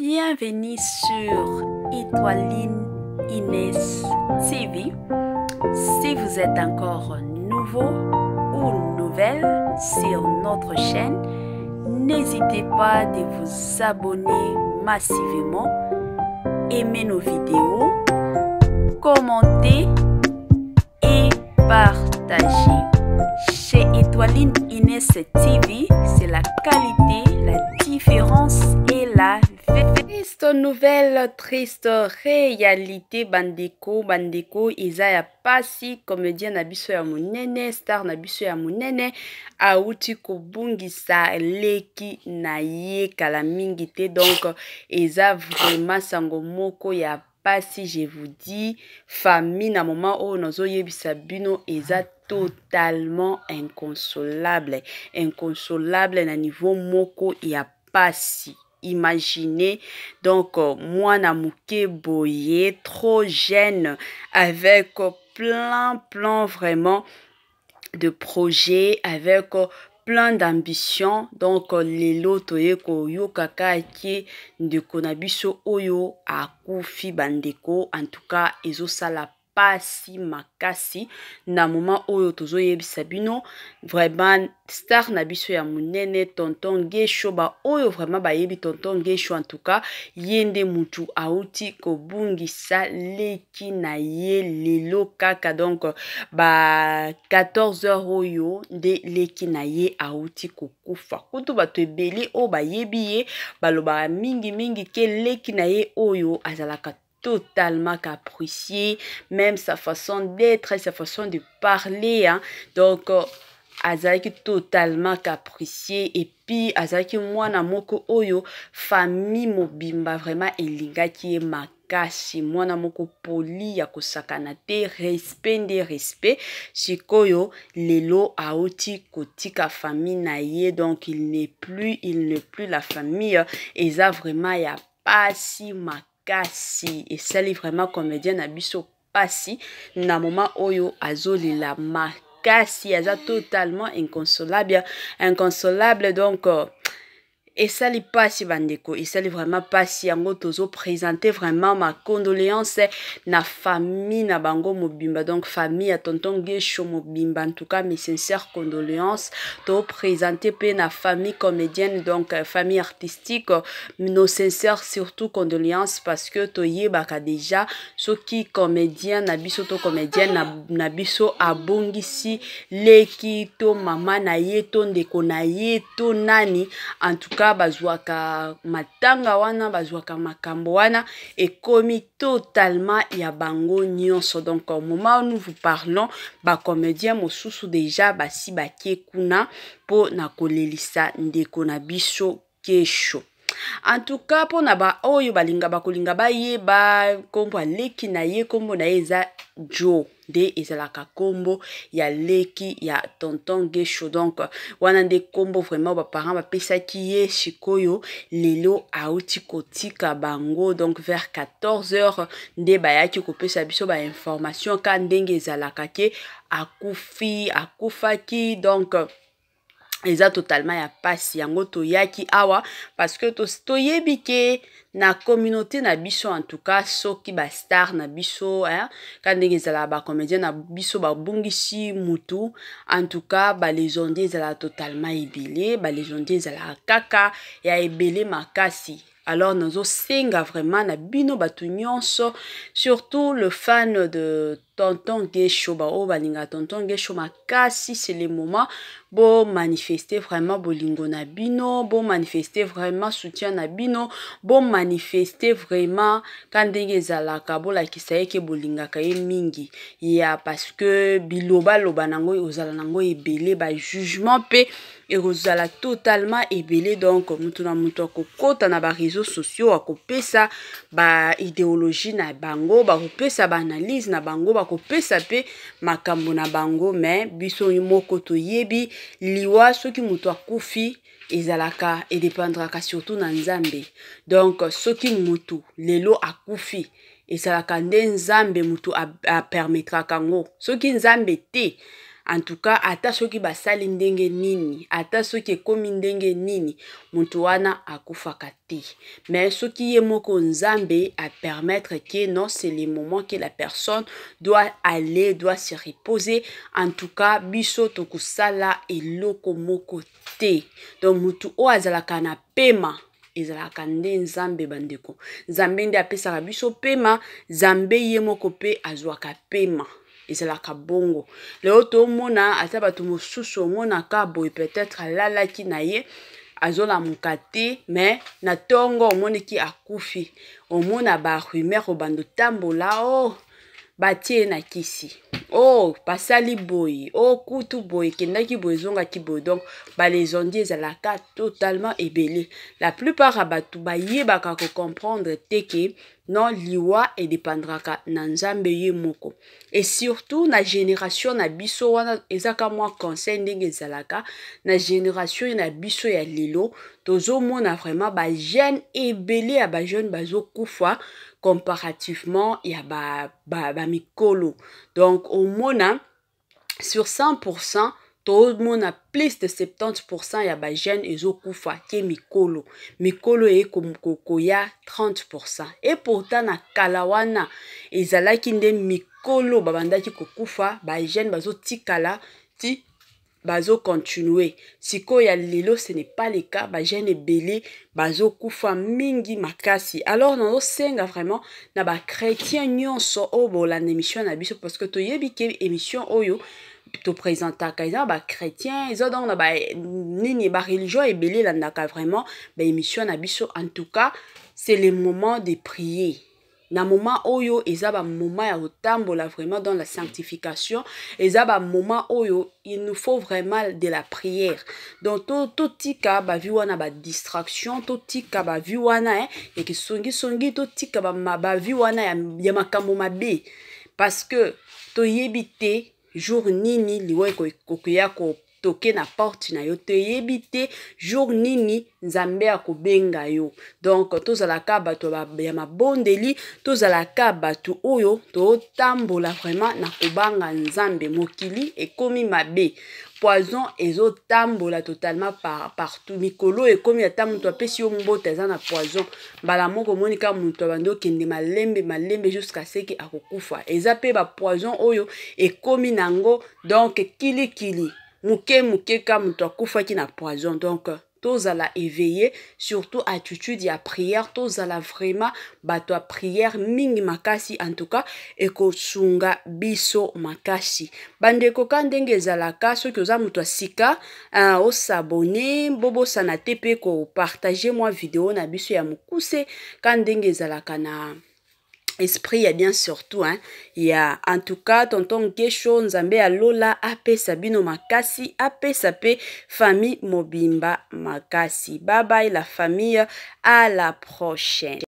Bienvenue sur Étoiline Inès TV. Si vous êtes encore nouveau ou nouvelle sur notre chaîne, n'hésitez pas de vous abonner massivement, aimer nos vidéos, commenter et partager. Chez Étoiline Inès TV, c'est la qualité, la différence triste nouvelle triste réalité bandeko bandeko eza ya pasi comédien na biso ya monene star na biso ya monene awuti kobungisa leki na ye kala mingi te donc eza vraiment sango moko ya pasi je vous dis famille na moma oyo nazoyebisa bino eza totalement inconsolable inconsolable na niveau moko ya pasi imaginer donc euh, moi muke boye trop jeune avec euh, plein plein vraiment de projets avec euh, plein d'ambition donc les toye de atie ndeko de konabiso oyo akufi bandeko en tout cas salap mpasi makasi na moma oyo tozoyebisa bino vraiment star na biso ya monene tonton geshoba oyo vraiment bayebi tonton gesho antuka ye nde mutu auti kobungisa leki na ye lelo kaka donc ba 14 heures oyo nde leki na ye auti kokufa kutu bato ebele oyo bayebi ye balobaka mingimingi ke leki na ye oyo azalaka totalement capricieux, même sa façon d'être, sa façon de parler. Hein. Donc, euh, totalement capricieux et puis moi mwana moko oyo famille mobimba vraiment ma moi Moi, na moko poli ya kosakana te respect des respect koyo lelo auti kotika famille na ye donc il n'est plus il n'est plus la famille et ça vraiment a pas si ma kasi esali vraiment comédienne na biso pasi na moment oyo la makasi aza totalement inconsolable inconsolable donc euh, et deco et ça n'est vraiment mpasi yango présenter vraiment ma condoléance na famille na bango mobimba donc famille à tonton mobimba en tout cas mes sincères condoléances présenter mpe na famille comédienne donc euh, famille artistique nos sincères surtout condoléances parce que toyebaka déjà qui comédien na biso to comédienne na, na biso abongisi leki to mama na ye ndeko na ye nani en tout cas kaka bazwaka matanga wana bazwaka makambo wana ekomi totalement ya bango nyonso donc au moment où nous vous parlons bacomédien mosusu deja basi bakie kuna mpo na kolelisa ndeko na biso kesho en tout cas mpona baoyo balingaka kolinga bayeba nkombo aleki na ye nkombo na ye eza joe nde ezalaka nkombo ya leki ya tonton gesho donc wana nde nkombo vraiment baparent bapesaki ye sikoyo lelo auti kotika bango donc vers 14 heures nde bayaki kopesa biso bainformation ka ndenge ezalaka ke akufi akufaki donc eza totalement ya pasi yango toyaki awa parce que toyebi to ke na communauté na biso en tout cas soki bastar na biso eh, ka ndenge ezalaka bacomédien na biso babongisi mutu en tout cas balégende ezalaka totalement ebele balégende ezalaka kaka ya ebele makasi alors nazosenga vraiment na bino bato nyonso surtout le fan de tonton gesho baoyo balingaka tonton gesho makasi c'est le moment bomanifeste vraiment bolingo na bino bomanifeste vraiment soutien na bino bomanifeste vraiment ka ndenge ezalaka bolakisa ye ke bolingaka ye mingi ya parce que bilobaloba nango ozala nango ebele bajugement mpe ekozala totalement ebele donc motu na motu akokɔta na bareseau sociaux akopesa baidéologie na bango bakopesa baanalyse na bango bako bakopesa mpe makambo na bango me biso moko toyebi liwa soki moto akufi ezalaka edependraka surtout na nzambe donc soki motu lelo akufi ezalaka nde nzambe motu apermetraka yango soki nzambe te antuka ata soki basali ndenge nini ata soki ekomi ndenge nini moto wana akufaka te mais soki ye moko nzambe apermettre ke non c'est le moment que la personne doit aller doit se reposer antuka biso tokosala eloko moko te donc motu oyo azalaka na pema ezalaka nde nzambe bandeko nzambe nde apesaka biso pema nzambe ye moko mpe azwaka pema ezalaka bongo lelo tomona ata bato mosusu omonaka boye peut-être alalaki na ye azolamuka te me na ntongo omoniki akufi omona barumeur obanda otambola o oh, batie na kisi o oh, basali boye o oh, kutu boye ekendaki boye ezongaki boye donc balesondi ezalaka totalement ebele la plupart ya bato bayebaka kocomprendre te ke non liwa edepandraka na nzambe ye moko e surtout na génération na biso wana ezaka mwa conseil ndenge ezalaka na génération na biso ya lelo tozomona vraiment bajeune ebele ya bajeune bazokufa comparativement ya bamikolo ba, ba, ba donc omona sur 100 toomona plus de 70 ya bajeune ezokufa ke mikolo mikolo ekoya 30 e pourtant na kala wana ezalaki nde mikolo babandaki kokufa bajeune bazotikala ti bazocontinue sikoyo ya lelo ce n'est pas le cas bagene ebele bazokufa mingi makasi alors nazosenga vraiment na bakretien nyonso oyo oh, bolanda émission na biso parce que toyebi ke émission oyo topresentaka eza na bachrétien eza donc na banini bareligion ebele elandaka vraiment baémission na biso en tout cas c'est le moment de prier na moment oyo eza moment ya otambola vraiment dans la sanctification oyo il nous faut vraiment de la prière donc totika tout wana badistraction totika vie, wana ce songi totika vie, wana ya makambo mabe parce que to yebite jour nini toke na porte na yo toyebi te jour nini nzambe akobenga yo donk tozalaka bato ya mabondeli tozalaka bato oyo totambola vraiment na kobanga nzambe mokili ekomi mabe poison ezotambola totalement par, partout mikolo ekomi ata moto apesi yo mbota eza na poison mbala moko omoni kaka moto abandi okende malembe malembe juska seki akokufa eza mpe bapoison oyo ekomi nango donk kilikili kili. moke moke ka moto akufaki na poison donc tozala éveillé surtout attitude ya prière tozala vraiment bato ya prière mingi makasi en tout cas ekosunga biso makasi bandeko ka ndenge ezalaka soki oza moto ya sika uh, osabone bobosana te mpe kopartage mwa video na biso ya mokuse ka ndenge ezalaka na esprit a bien surtout hein? y a, en tout cas tonton gesho nzambe alola ape Sabino, makasi ape Sapé, famille mobimba makasi bye la famille à la prochaine